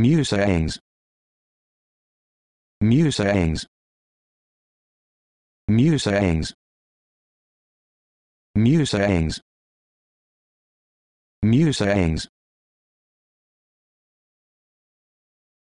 Musangs Musangs Musangs Musangs Musangs